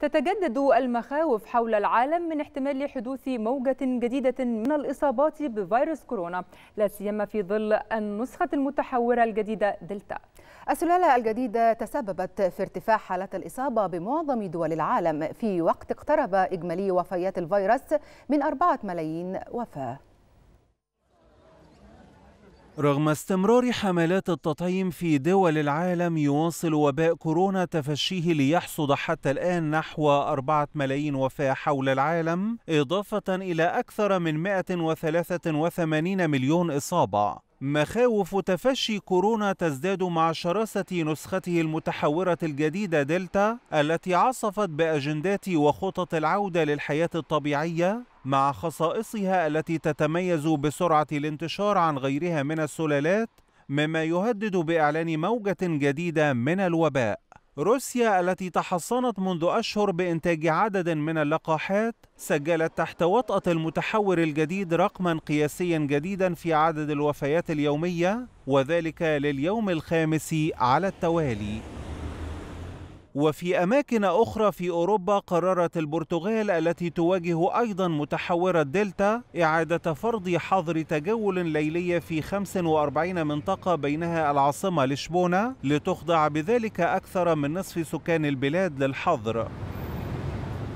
تتجدد المخاوف حول العالم من احتمال حدوث موجة جديدة من الإصابات بفيروس كورونا لا سيما في ظل النسخة المتحورة الجديدة دلتا السلالة الجديدة تسببت في ارتفاع حالات الإصابة بمعظم دول العالم في وقت اقترب إجمالي وفيات الفيروس من 4 ملايين وفاة رغم استمرار حملات التطعيم في دول العالم يواصل وباء كورونا تفشيه ليحصد حتى الآن نحو 4 ملايين وفاة حول العالم إضافة إلى أكثر من 183 مليون إصابة مخاوف تفشي كورونا تزداد مع شراسة نسخته المتحورة الجديدة دلتا التي عصفت بأجندات وخطط العودة للحياة الطبيعية مع خصائصها التي تتميز بسرعة الانتشار عن غيرها من السلالات مما يهدد بإعلان موجة جديدة من الوباء روسيا التي تحصنت منذ أشهر بإنتاج عدد من اللقاحات سجلت تحت وطأة المتحور الجديد رقما قياسيا جديدا في عدد الوفيات اليومية وذلك لليوم الخامس على التوالي وفي أماكن أخرى في أوروبا قررت البرتغال التي تواجه أيضا متحورة دلتا إعادة فرض حظر تجول ليلي في 45 منطقة بينها العاصمة لشبونة لتخضع بذلك أكثر من نصف سكان البلاد للحظر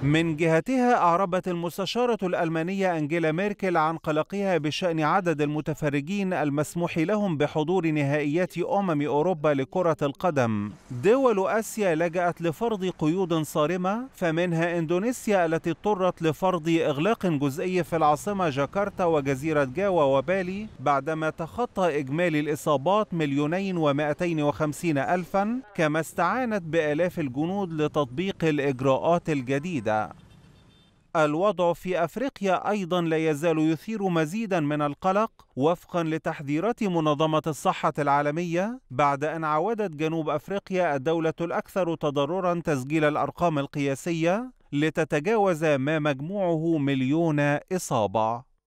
من جهتها أعربت المستشارة الألمانية أنجيلا ميركل عن قلقها بشأن عدد المتفرجين المسموح لهم بحضور نهائيات أمم أوروبا لكرة القدم. دول آسيا لجأت لفرض قيود صارمة فمنها إندونيسيا التي اضطرت لفرض إغلاق جزئي في العاصمة جاكرتا وجزيرة جاوا وبالي بعدما تخطى إجمالي الإصابات مليونين ومائتين وخمسين ألفا كما استعانت بآلاف الجنود لتطبيق الإجراءات الجديدة. جديدة الوضع في افريقيا ايضا لا يزال يثير مزيدا من القلق وفقا لتحذيرات منظمه الصحه العالميه بعد ان عودت جنوب افريقيا الدوله الاكثر تضررا تسجيل الارقام القياسيه لتتجاوز ما مجموعه مليون اصابه